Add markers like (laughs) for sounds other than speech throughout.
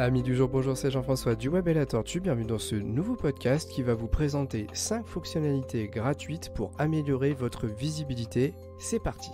Amis du jour, bonjour, c'est Jean-François du Web et la Tortue. Bienvenue dans ce nouveau podcast qui va vous présenter 5 fonctionnalités gratuites pour améliorer votre visibilité. C'est parti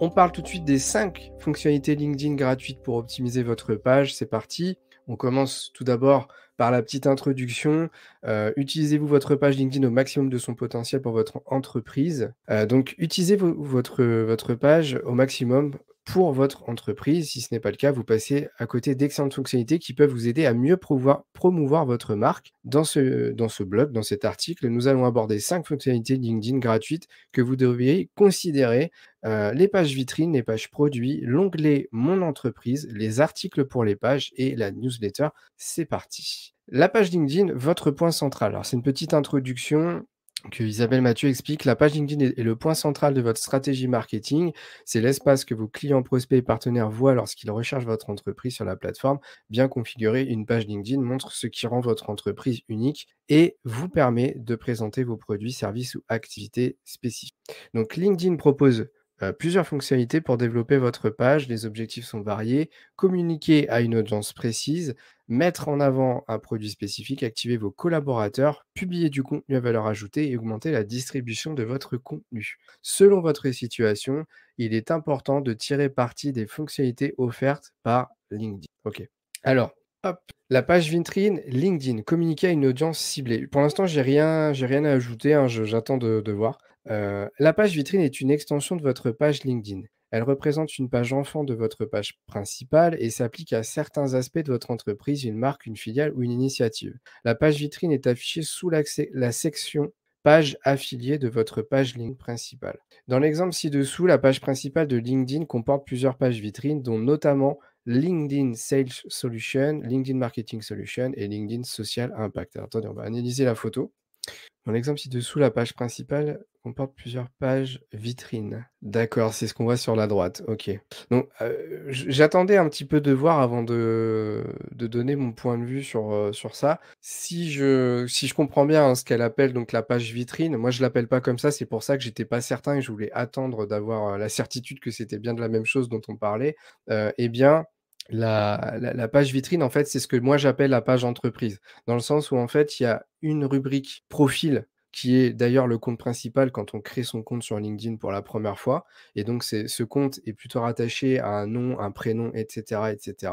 On parle tout de suite des 5 fonctionnalités LinkedIn gratuites pour optimiser votre page. C'est parti On commence tout d'abord par la petite introduction. Euh, utilisez-vous votre page LinkedIn au maximum de son potentiel pour votre entreprise. Euh, donc, utilisez votre, votre page au maximum pour votre entreprise. Si ce n'est pas le cas, vous passez à côté d'excellentes fonctionnalités qui peuvent vous aider à mieux promouvoir, votre marque. Dans ce, dans ce blog, dans cet article, nous allons aborder cinq fonctionnalités LinkedIn gratuites que vous devriez considérer. Euh, les pages vitrines, les pages produits, l'onglet Mon entreprise, les articles pour les pages et la newsletter. C'est parti. La page LinkedIn, votre point central. Alors, c'est une petite introduction que Isabelle Mathieu explique, la page LinkedIn est le point central de votre stratégie marketing. C'est l'espace que vos clients, prospects et partenaires voient lorsqu'ils recherchent votre entreprise sur la plateforme. Bien configurée, une page LinkedIn montre ce qui rend votre entreprise unique et vous permet de présenter vos produits, services ou activités spécifiques. Donc LinkedIn propose euh, plusieurs fonctionnalités pour développer votre page. Les objectifs sont variés. Communiquer à une audience précise, mettre en avant un produit spécifique, activer vos collaborateurs, publier du contenu à valeur ajoutée et augmenter la distribution de votre contenu. Selon votre situation, il est important de tirer parti des fonctionnalités offertes par LinkedIn. OK. Alors, hop, la page vitrine LinkedIn, communiquer à une audience ciblée. Pour l'instant, j'ai rien, j'ai rien à ajouter, hein, j'attends de, voir. Euh, la page vitrine est une extension de votre page LinkedIn. Elle représente une page enfant de votre page principale et s'applique à certains aspects de votre entreprise, une marque, une filiale ou une initiative. La page vitrine est affichée sous la, section page affiliée de votre page ligne principale. Dans l'exemple ci-dessous, la page principale de LinkedIn comporte plusieurs pages vitrines, dont notamment LinkedIn Sales Solution, LinkedIn Marketing Solution et LinkedIn Social Impact. attendez, on va analyser la photo. Dans l'exemple ci-dessous, la page principale comporte plusieurs pages vitrines. D'accord, c'est ce qu'on voit sur la droite. Ok. Donc, euh, j'attendais un petit peu de voir avant de, de donner mon point de vue sur, euh, sur ça. Si je, si je comprends bien hein, ce qu'elle appelle donc la page vitrine, moi je l'appelle pas comme ça. C'est pour ça que j'étais pas certain et je voulais attendre d'avoir euh, la certitude que c'était bien de la même chose dont on parlait. eh bien, la, la, la, page vitrine, en fait, c'est ce que moi j'appelle la page entreprise, dans le sens où en fait, il y a une rubrique profil qui est d'ailleurs le compte principal quand on crée son compte sur LinkedIn pour la première fois. Et donc, ce compte est plutôt rattaché à un nom, un prénom, etc. etc.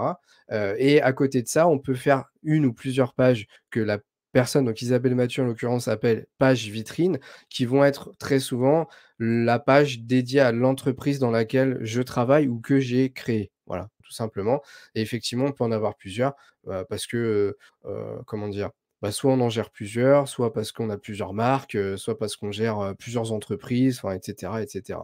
Euh, et à côté de ça, on peut faire une ou plusieurs pages que la personne, donc Isabelle Mathieu en l'occurrence, appelle page vitrine, qui vont être très souvent la page dédiée à l'entreprise dans laquelle je travaille ou que j'ai créée. Voilà, tout simplement. Et effectivement, on peut en avoir plusieurs euh, parce que, euh, comment dire, bah, soit on en gère plusieurs, soit parce qu'on a plusieurs marques, euh, soit parce qu'on gère euh, plusieurs entreprises, etc., etc.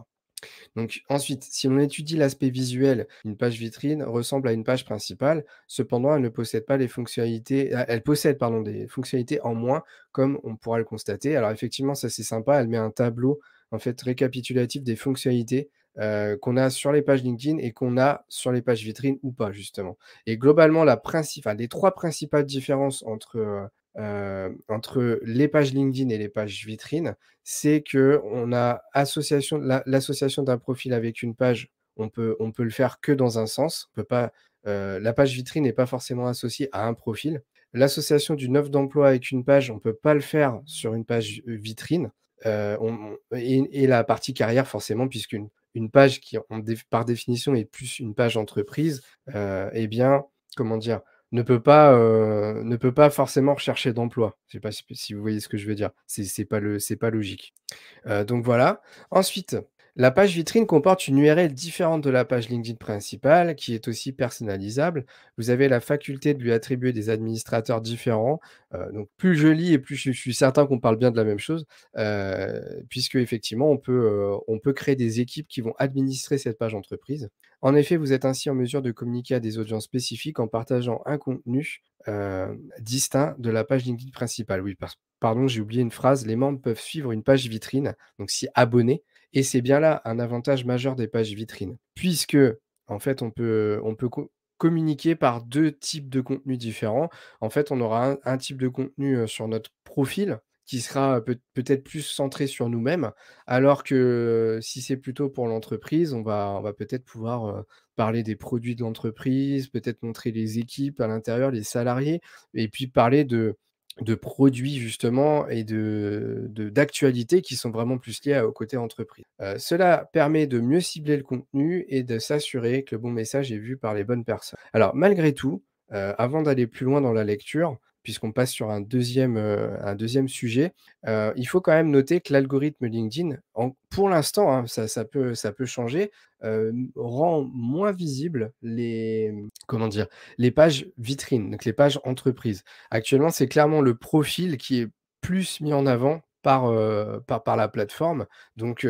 Donc ensuite, si on étudie l'aspect visuel, une page vitrine ressemble à une page principale, cependant elle ne possède pas les fonctionnalités, ah, elle possède pardon, des fonctionnalités en moins, comme on pourra le constater. Alors effectivement, ça c'est sympa, elle met un tableau en fait récapitulatif des fonctionnalités euh, qu'on a sur les pages LinkedIn et qu'on a sur les pages vitrines ou pas, justement. Et globalement, la principale, les trois principales différences entre euh, entre les pages LinkedIn et les pages vitrines, c'est que on a association, l'association d'un profil avec une page, on peut, on peut le faire que dans un sens. On peut pas, euh, la page vitrine n'est pas forcément associée à un profil. L'association d'une offre d'emploi avec une page, on ne peut pas le faire sur une page euh, vitrine. et, la partie carrière, forcément, puisqu'une une page qui, par définition, est plus une page entreprise, eh bien, comment dire, ne peut pas, euh, ne peut pas forcément rechercher d'emploi. Je ne sais pas si, vous voyez ce que je veux dire. C'est pas, le, pas logique. Euh, donc voilà. Ensuite, la page vitrine comporte une URL différente de la page LinkedIn principale, qui est aussi personnalisable. Vous avez la faculté de lui attribuer des administrateurs différents. Euh, donc plus je lis et plus je, suis certain qu'on parle bien de la même chose, euh, puisque effectivement on peut, euh, on peut créer des équipes qui vont administrer cette page entreprise. En effet, vous êtes ainsi en mesure de communiquer à des audiences spécifiques en partageant un contenu distinct de la page LinkedIn principale. Oui, pardon, j'ai oublié une phrase. Les membres peuvent suivre une page vitrine, donc s'y abonner, et c'est bien là un avantage majeur des pages vitrines, puisque en fait, on peut, on peut communiquer par deux types de contenus différents. En fait, on aura un, type de contenu sur notre profil qui sera peut-être plus centré sur nous-mêmes, alors que si c'est plutôt pour l'entreprise, on va, on va peut-être pouvoir parler des produits de l'entreprise, peut-être montrer les équipes à l'intérieur, les salariés, et puis parler de, de produits justement et de, d'actualités qui sont vraiment plus liées au côté entreprise. Euh, cela permet de mieux cibler le contenu et de s'assurer que le bon message est vu par les bonnes personnes. Alors malgré tout, euh, avant d'aller plus loin dans la lecture, puisqu'on passe sur un deuxième, euh, un deuxième sujet, euh, il faut quand même noter que l'algorithme LinkedIn, pour l'instant, hein, ça, peut, ça peut changer, euh, rend moins visibles les, comment dire, les pages vitrines, donc les pages entreprises. Actuellement, c'est clairement le profil qui est plus mis en avant par, par, par, la plateforme. Donc,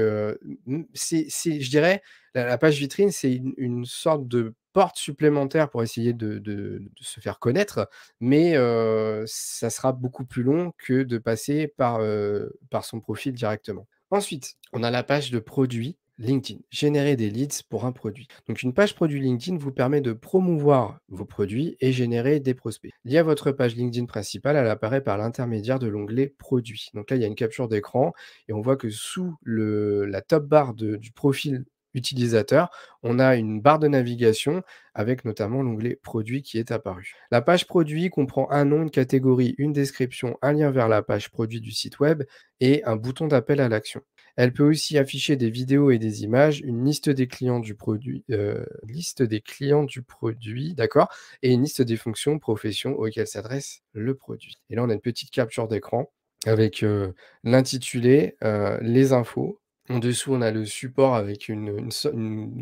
c'est, je dirais, la, page vitrine, c'est une, sorte de porte supplémentaire pour essayer de, se faire connaître, mais ça sera beaucoup plus long que de passer par, son profil directement. Ensuite, on a la page de produit LinkedIn, générer des leads pour un produit. Donc une page produit LinkedIn vous permet de promouvoir vos produits et générer des prospects. Lié à votre page LinkedIn principale, elle apparaît par l'intermédiaire de l'onglet produits. Donc là, il y a une capture d'écran et on voit que sous la top barre du profil utilisateur, on a une barre de navigation avec notamment l'onglet produit qui est apparu. La page produit comprend un nom, une catégorie, une description, un lien vers la page produit du site web et un bouton d'appel à l'action. Elle peut aussi afficher des vidéos et des images, une liste des clients du produit, euh, liste des clients du produit, d'accord, et une liste des fonctions, professions auxquelles s'adresse le produit. Et là, on a une petite capture d'écran avec euh, l'intitulé, euh, les infos, en dessous, on a le support avec une,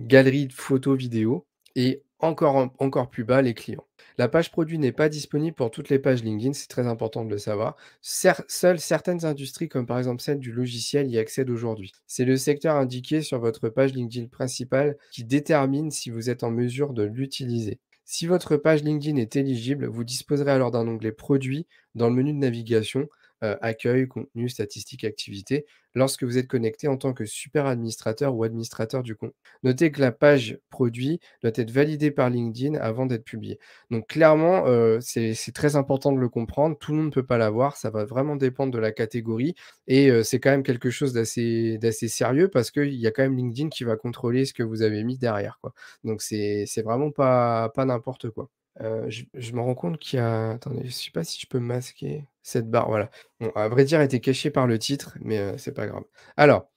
galerie de photos vidéo et encore, encore plus bas, les clients. La page produit n'est pas disponible pour toutes les pages LinkedIn, c'est très important de le savoir. seules certaines industries, comme par exemple celle du logiciel, y accèdent aujourd'hui. C'est le secteur indiqué sur votre page LinkedIn principale qui détermine si vous êtes en mesure de l'utiliser. Si votre page LinkedIn est éligible, vous disposerez alors d'un onglet Produit dans le menu de navigation euh, accueil, contenu, statistiques, activités, lorsque vous êtes connecté en tant que super administrateur ou administrateur du compte. Notez que la page produit doit être validée par LinkedIn avant d'être publiée. Donc clairement, euh, c'est très important de le comprendre. Tout le monde ne peut pas l'avoir. Ça va vraiment dépendre de la catégorie. Et euh, c'est quand même quelque chose d'assez sérieux parce qu'il y a quand même LinkedIn qui va contrôler ce que vous avez mis derrière. Quoi. Donc c'est vraiment pas, pas n'importe quoi je, me rends compte qu'il y a. Attendez, je sais pas si je peux masquer cette barre. Voilà. Bon, à vrai dire, elle était cachée par le titre, mais c'est pas grave. Alors,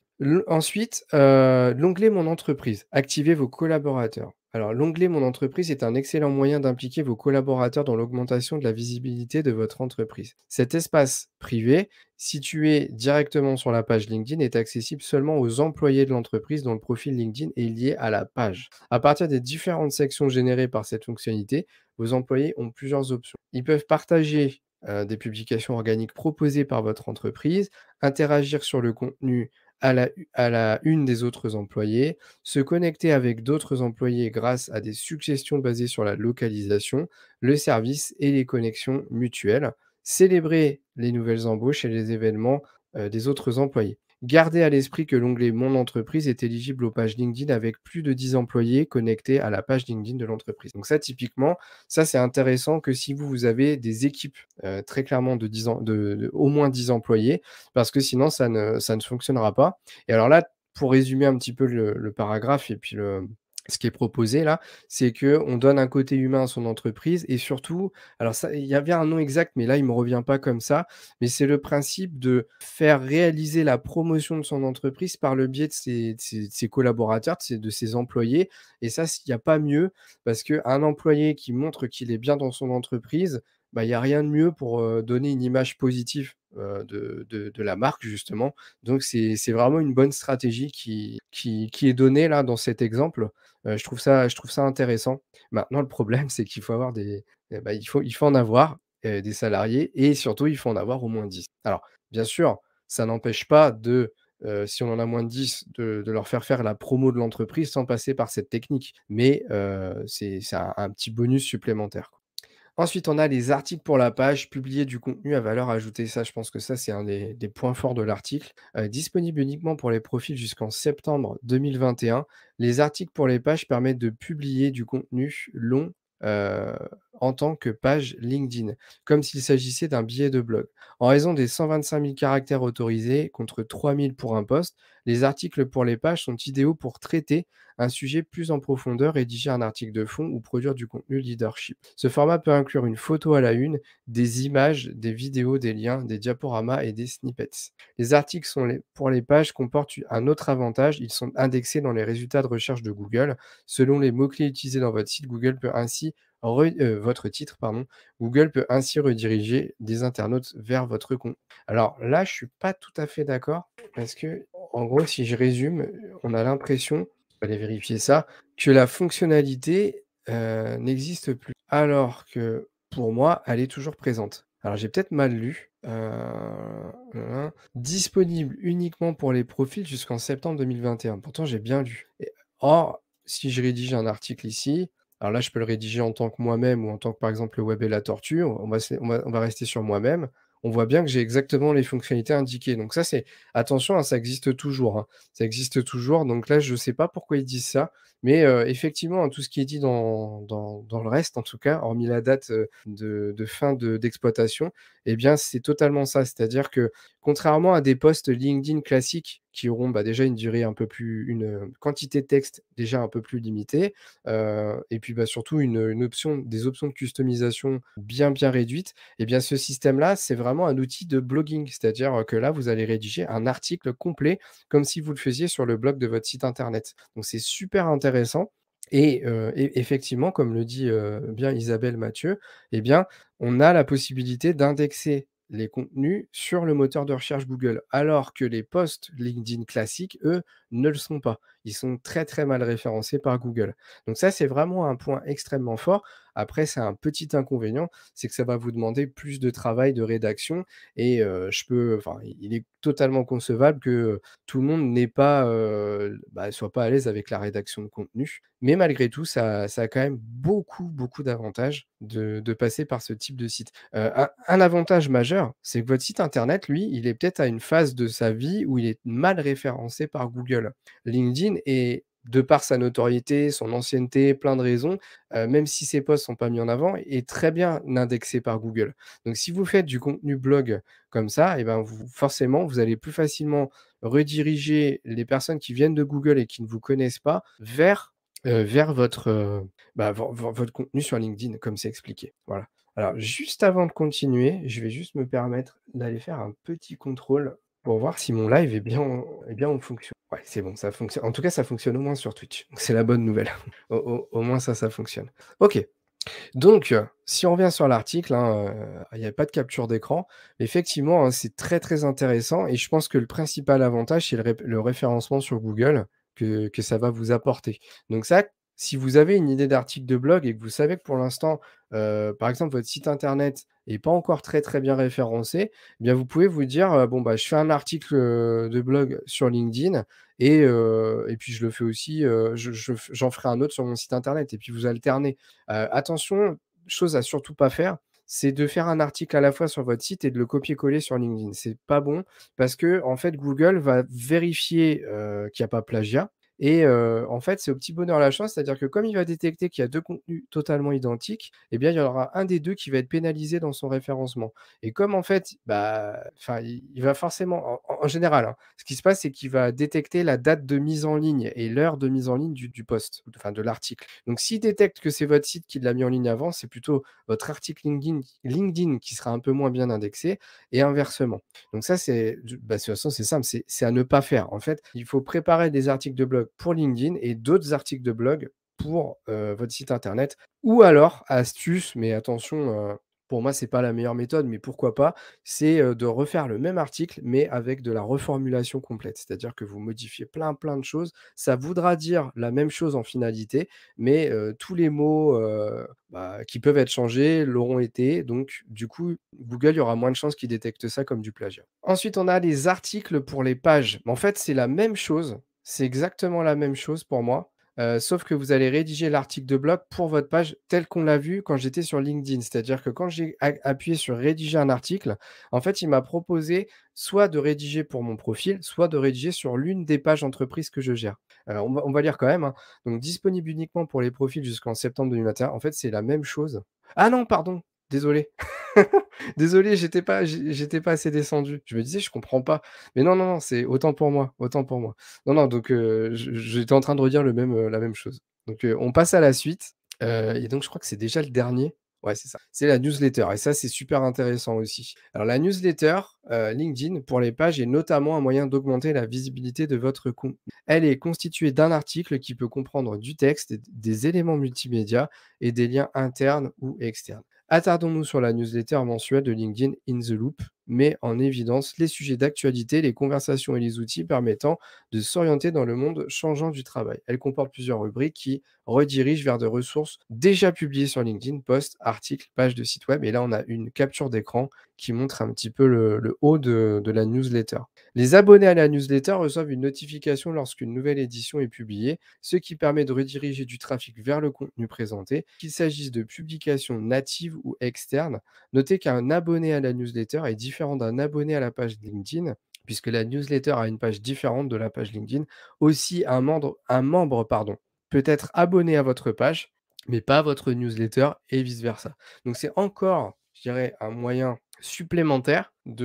ensuite, l'onglet Mon entreprise. Activez vos collaborateurs. Alors, l'onglet Mon entreprise est un excellent moyen d'impliquer vos collaborateurs dans l'augmentation de la visibilité de votre entreprise. Cet espace privé situé directement sur la page LinkedIn est accessible seulement aux employés de l'entreprise dont le profil LinkedIn est lié à la page. À partir des différentes sections générées par cette fonctionnalité, vos employés ont plusieurs options. Ils peuvent partager euh, des publications organiques proposées par votre entreprise, interagir sur le contenu à la, à la, une des autres employés, se connecter avec d'autres employés grâce à des suggestions basées sur la localisation, le service et les connexions mutuelles célébrer les nouvelles embauches et les événements euh, des autres employés. Gardez à l'esprit que l'onglet Mon entreprise est éligible aux pages LinkedIn avec plus de 10 employés connectés à la page LinkedIn de l'entreprise. Donc ça, typiquement, ça c'est intéressant que si vous, vous avez des équipes euh, très clairement de, 10 de, au moins 10 employés, parce que sinon ça ne, ça ne fonctionnera pas. Et alors là, pour résumer un petit peu le paragraphe et puis le, ce qui est proposé là, c'est que on donne un côté humain à son entreprise et surtout, alors ça, il y avait un nom exact, mais là il me revient pas comme ça, mais c'est le principe de faire réaliser la promotion de son entreprise par le biais de ses, collaborateurs, de ses, de ses, employés. Et ça, il n'y a pas mieux parce que un employé qui montre qu'il est bien dans son entreprise, bah, il n'y a rien de mieux pour donner une image positive de, la marque, justement. Donc, c'est vraiment une bonne stratégie qui, est donnée là dans cet exemple. je, trouve ça, intéressant. Maintenant, le problème, c'est qu'il faut avoir des. Eh bah, il, faut, en avoir des salariés et surtout, il faut en avoir au moins 10. Alors, bien sûr, ça n'empêche pas de si on en a moins de 10, de, leur faire faire la promo de l'entreprise sans passer par cette technique. Mais c'est un, petit bonus supplémentaire. Ensuite, on a les articles pour la page, publier du contenu à valeur ajoutée. Ça, je pense que ça, c'est un des, points forts de l'article. Euh, disponible uniquement pour les profils jusqu'en septembre 2021, les articles pour les pages permettent de publier du contenu long euh, en tant que page LinkedIn, comme s'il s'agissait d'un billet de blog. En raison des 125 000 caractères autorisés contre 3 000 pour un poste, les articles pour les pages sont idéaux pour traiter un sujet plus en profondeur, rédiger un article de fond ou produire du contenu leadership. Ce format peut inclure une photo à la une, des images, des vidéos, des liens, des diaporamas et des snippets. Les articles sont pour les pages comportent un autre avantage, ils sont indexés dans les résultats de recherche de Google. Selon les mots-clés utilisés dans votre site, Google peut ainsi euh, votre titre, pardon, Google peut ainsi rediriger des internautes vers votre compte. Alors là, je suis pas tout à fait d'accord parce que, en gros, si je résume, euh, on a l'impression, vais aller vérifier ça, que la fonctionnalité euh, n'existe plus, alors que pour moi, elle est toujours présente. Alors j'ai peut-être mal lu. Hein, disponible uniquement pour les profils jusqu'en septembre 2021. Pourtant, j'ai bien lu. or, si je rédige un article ici, alors là, je peux le rédiger en tant que moi-même ou en tant que par exemple le web et la tortue. On va, rester sur moi-même. On voit bien que j'ai exactement les fonctionnalités indiquées. Donc ça, c'est attention, hein, ça existe toujours. Hein. Ça existe toujours. Donc là, je ne sais pas pourquoi ils disent ça. Mais effectivement, hein, tout ce qui est dit dans, le reste, en tout cas, hormis la date de, fin d'exploitation, eh bien, c'est totalement ça. C'est-à-dire que contrairement à des posts LinkedIn classiques qui auront bah, déjà une durée un peu plus, une quantité de texte déjà un peu plus limitée, et puis bah, surtout une, option, des options de customisation bien bien réduites, eh bien ce système-là, c'est vraiment un outil de blogging, c'est-à-dire que là, vous allez rédiger un article complet comme si vous le faisiez sur le blog de votre site internet. Donc c'est super intéressant intéressant. Et, euh, e-, effectivement, comme le dit euh, bien Isabelle Mathieu, eh bien, on a la possibilité d'indexer les contenus sur le moteur de recherche Google, alors que les posts LinkedIn classiques, eux, ne le sont pas. Ils sont très très mal référencés par Google. Donc ça, c'est vraiment un point extrêmement fort. Après, c'est un petit inconvénient, c'est que ça va vous demander plus de travail de rédaction et je peux, enfin, il est totalement concevable que tout le monde n'est pas, bah, soit pas à l'aise avec la rédaction de contenu. Mais malgré tout, ça, ça a quand même beaucoup, beaucoup d'avantages de, passer par ce type de site. un, avantage majeur, c'est que votre site internet, lui, il est peut-être à une phase de sa vie où il est mal référencé par Google. LinkedIn est de par sa notoriété, son ancienneté, plein de raisons, euh, même si ses posts sont pas mis en avant, est très bien indexé par Google. Donc si vous faites du contenu blog comme ça, et eh ben forcément, vous allez plus facilement rediriger les personnes qui viennent de Google et qui ne vous connaissent pas vers, euh, vers votre, euh, bah, votre contenu sur LinkedIn, comme c'est expliqué. Voilà. Alors, juste avant de continuer, je vais juste me permettre d'aller faire un petit contrôle pour voir si mon live est bien, en, bien en fonction. Ouais, c'est bon, ça fonctionne. En tout cas, ça fonctionne au moins sur Twitch. C'est la bonne nouvelle. (laughs) au, moins, ça, ça fonctionne. Ok. Donc, euh, si on revient sur l'article, hein, euh, il n'y pas de capture d'écran. Effectivement, hein, c'est très, très intéressant. Et je pense que le principal avantage, c'est le, référencement sur Google. Que, que, ça va vous apporter. Donc ça, si vous avez une idée d'article de blog et que vous savez que pour l'instant, euh, par exemple, votre site internet n'est pas encore très très bien référencé, eh bien vous pouvez vous dire euh, bon bah je fais un article euh, de blog sur LinkedIn et, et, puis je le fais aussi, j'en ferai un autre sur mon site internet et puis vous alternez. attention, chose à surtout pas faire, c'est de faire un article à la fois sur votre site et de le copier-coller sur LinkedIn. C'est pas bon parce que en fait Google va vérifier qu'il n'y a pas plagiat et en fait, c'est au petit bonheur la chance, c'est-à-dire que comme il va détecter qu'il y a deux contenus totalement identiques, eh bien, il y en aura un des deux qui va être pénalisé dans son référencement. Et comme en fait, bah, il va forcément, en, général, hein, ce qui se passe, c'est qu'il va détecter la date de mise en ligne et l'heure de mise en ligne du, post, enfin de l'article. Donc, s'il détecte que c'est votre site qui l'a mis en ligne avant, c'est plutôt votre article LinkedIn, qui sera un peu moins bien indexé, et inversement. Donc ça, c'est, bah, c'est simple, c'est à ne pas faire. En fait, il faut préparer des articles de blog pour LinkedIn et d'autres articles de blog pour euh, votre site internet. Ou alors, astuce, mais attention, euh, pour moi, c'est pas la meilleure méthode, mais pourquoi pas, c'est euh, de refaire le même article, mais avec de la reformulation complète. C'est-à-dire que vous modifiez plein, plein de choses. Ça voudra dire la même chose en finalité, mais tous les mots bah, qui peuvent être changés l'auront été. Donc, du coup, Google, il y aura moins de chances qu'il détecte ça comme du plagiat. Ensuite, on a les articles pour les pages. En fait, c'est la même chose c'est exactement la même chose pour moi. sauf que vous allez rédiger l'article de blog pour votre page tel qu'on l'a vu quand j'étais sur LinkedIn. C'est-à-dire que quand j'ai appuyé sur rédiger un article, en fait, il m'a proposé soit de rédiger pour mon profil, soit de rédiger sur l'une des pages entreprises que je gère. Alors, on, va, lire quand même. Hein. Donc, disponible uniquement pour les profils jusqu'en septembre 2021. En fait, c'est la même chose. Ah non, pardon, Désolé. (laughs) Désolé, j'étais pas, j'étais pas assez descendu. Je me disais, je comprends pas. Mais non, non, non, c'est autant pour moi, autant pour moi. Non, non, donc euh, j'étais en train de redire le même, euh, la même chose. Donc euh, on passe à la suite. et donc je crois que c'est déjà le dernier. Ouais, c'est ça. C'est la newsletter. Et ça, c'est super intéressant aussi. Alors, la newsletter euh, LinkedIn pour les pages est notamment un moyen d'augmenter la visibilité de votre compte. Elle est constituée d'un article qui peut comprendre du texte, des éléments multimédia et des liens internes ou externes. Attardons-nous sur la newsletter mensuelle de LinkedIn In the Loop met en évidence les sujets d'actualité, les conversations et les outils permettant de s'orienter dans le monde changeant du travail. Elle comporte plusieurs rubriques qui redirigent vers des ressources déjà publiées sur LinkedIn, posts, articles, pages de site web. Et là, on a une capture d'écran qui montre un petit peu le, haut de la newsletter. Les abonnés à la newsletter reçoivent une notification lorsqu'une nouvelle édition est publiée, ce qui permet de rediriger du trafic vers le contenu présenté, qu'il s'agisse de publications natives ou externes. Notez qu'un abonné à la newsletter est différent d'un abonné à la page LinkedIn puisque la newsletter a une page différente de la page LinkedIn. Aussi, un membre, pardon, peut être abonné à votre page, mais pas à votre newsletter et vice-versa. Donc c'est encore, je dirais, un moyen supplémentaire bah,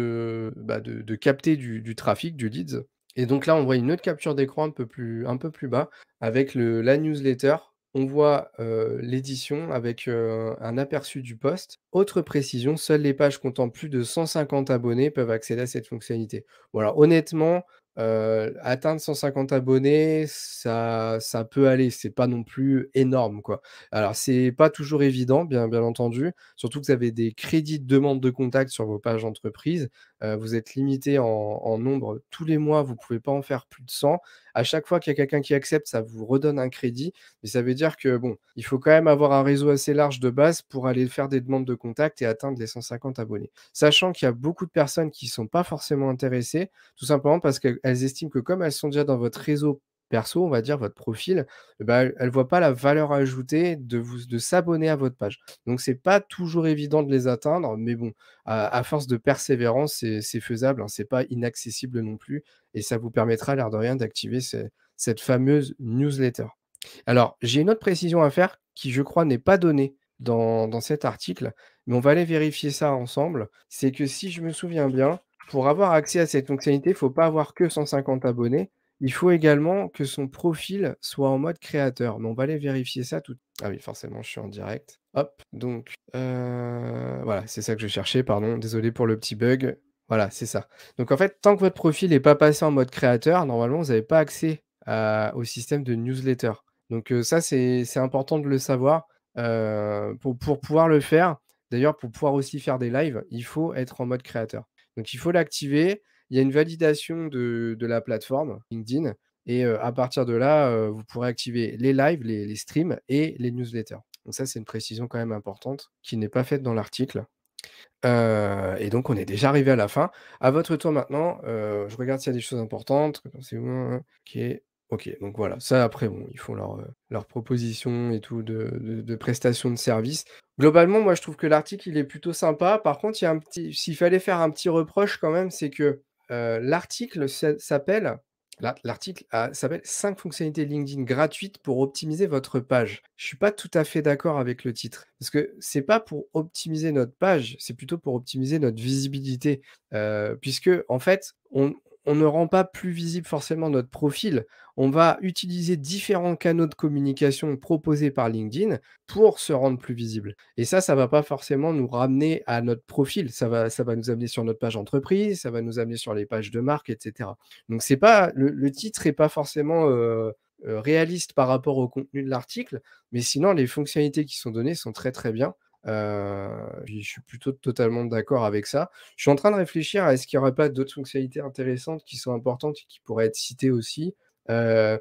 de, de, capter du, trafic, du leads. Et donc là, on voit une autre capture d'écran un, peu plus, un peu plus bas avec le, la newsletter. On voit euh, l'édition avec euh, un aperçu du poste. Autre précision, seules les pages comptant plus de 150 abonnés peuvent accéder à cette fonctionnalité. Voilà, honnêtement, euh, atteindre 150 abonnés, ça, ça peut aller. C'est pas non plus énorme, quoi. Alors, c'est pas toujours évident, bien, bien entendu. Surtout que vous avez des crédits de demande de contact sur vos pages d'entreprise vous êtes limité en, nombre tous les mois, vous ne pouvez pas en faire plus de 100. À chaque fois qu'il y a quelqu'un qui accepte, ça vous redonne un crédit. Mais ça veut dire que, bon, il faut quand même avoir un réseau assez large de base pour aller faire des demandes de contact et atteindre les 150 abonnés. Sachant qu'il y a beaucoup de personnes qui ne sont pas forcément intéressées, tout simplement parce qu'elles estiment que comme elles sont déjà dans votre réseau perso, on va dire, votre profil, eh ben, elle ne voit pas la valeur ajoutée de, vous, de s'abonner à votre page. Donc, ce n'est pas toujours évident de les atteindre, mais bon, à, force de persévérance, c'est faisable, hein. ce n'est pas inaccessible non plus, et ça vous permettra, l'air de rien, d'activer cette fameuse newsletter. Alors, j'ai une autre précision à faire qui, je crois, n'est pas donnée dans, dans cet article, mais on va aller vérifier ça ensemble. C'est que si je me souviens bien, pour avoir accès à cette fonctionnalité, il ne faut pas avoir que 150 abonnés. Il faut également que son profil soit en mode créateur. Mais on va aller vérifier ça tout. Ah oui, forcément, je suis en direct. Hop, donc euh, voilà, c'est ça que je cherchais, pardon. Désolé pour le petit bug. Voilà, c'est ça. Donc en fait, tant que votre profil n'est pas passé en mode créateur, normalement, vous n'avez pas accès au système de newsletter. Donc euh, ça, c'est important de le savoir. Euh, pour, pour pouvoir le faire, d'ailleurs, pour pouvoir aussi faire des lives, il faut être en mode créateur. Donc il faut l'activer il y a une validation de, la plateforme LinkedIn. Et à partir de là, vous pourrez activer les lives, les, streams et les newsletters. Donc ça, c'est une précision quand même importante qui n'est pas faite dans l'article. et donc, on est déjà arrivé à la fin. À votre tour maintenant, je regarde s'il y a des choses importantes. C'est hein. Ok, ok. Donc voilà, ça après, ils font leur, leur proposition et tout de, prestations de prestation service. Globalement, moi, je trouve que l'article, il est plutôt sympa. Par contre, il y a un petit, s'il fallait faire un petit reproche quand même, c'est que l'article s'appelle L'article s'appelle 5 fonctionnalités LinkedIn gratuites pour optimiser votre page. Je suis pas tout à fait d'accord avec le titre parce que c'est pas pour optimiser notre page, c'est plutôt pour optimiser notre visibilité, euh, puisque en fait on ne rend pas plus visible forcément notre profil, on va utiliser différents canaux de communication proposés par LinkedIn pour se rendre plus visible. Et ça, ça va pas forcément nous ramener à notre profil. Ça va, ça va nous amener sur notre page entreprise, ça va nous amener sur les pages de marque, etc. Donc c'est pas le, titre est pas forcément euh, euh, réaliste par rapport au contenu de l'article, mais sinon les fonctionnalités qui sont données sont très très bien. Euh, je suis plutôt totalement d'accord avec ça. Je suis en train de réfléchir à est-ce qu'il n'y aurait pas d'autres fonctionnalités intéressantes qui sont importantes et qui pourraient être citées aussi. Euh,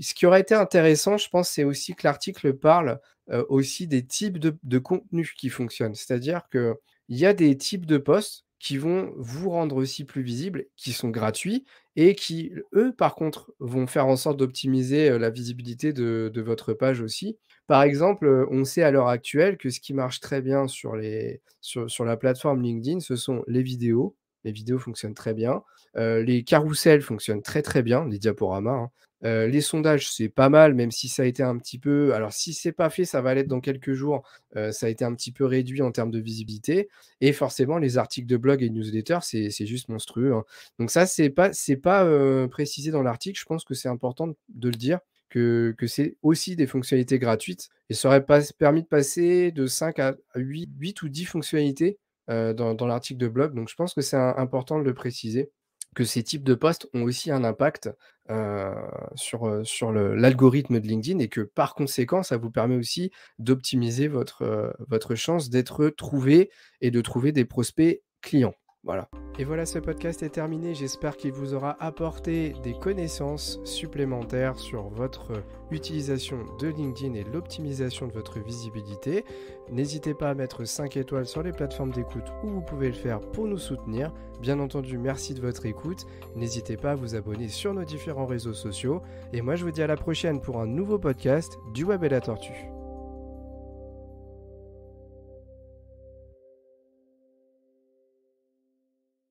ce qui aurait été intéressant, je pense, c'est aussi que l'article parle euh, aussi des types de, contenus qui fonctionnent. C'est-à-dire qu'il y a des types de posts qui vont vous rendre aussi plus visibles, qui sont gratuits et qui, eux, par contre, vont faire en sorte d'optimiser euh, la visibilité de, votre page aussi. Par exemple, on sait à l'heure actuelle que ce qui marche très bien sur la plateforme LinkedIn, ce sont les vidéos les vidéos fonctionnent très bien. Euh, les carousels fonctionnent très très bien, les diaporamas. Hein. Euh, les sondages, c'est pas mal, même si ça a été un petit peu. Alors, si c'est pas fait, ça va l'être dans quelques jours. Euh, ça a été un petit peu réduit en termes de visibilité. Et forcément, les articles de blog et de newsletter, c'est juste monstrueux. Hein. Donc, ça, c'est pas, pas précisé dans l'article. Je pense que c'est important de le dire que, que c'est aussi des fonctionnalités gratuites. Et ça aurait pas permis de passer de 5 à 8, 8 ou 10 fonctionnalités euh, dans, l'article de blog. Donc je pense que c'est important de le préciser, que ces types de postes ont aussi un impact euh, sur, euh, l'algorithme de LinkedIn et que par conséquent, ça vous permet aussi d'optimiser votre, votre chance d'être trouvé et de trouver des prospects clients. Voilà. Et voilà, ce podcast est terminé. J'espère qu'il vous aura apporté des connaissances supplémentaires sur votre utilisation de LinkedIn et l'optimisation de votre visibilité. N'hésitez pas à mettre 5 étoiles sur les plateformes d'écoute où vous pouvez le faire pour nous soutenir. Bien entendu, merci de votre écoute. N'hésitez pas à vous abonner sur nos différents réseaux sociaux. Et moi, je vous dis à la prochaine pour un nouveau podcast du Web et la Tortue.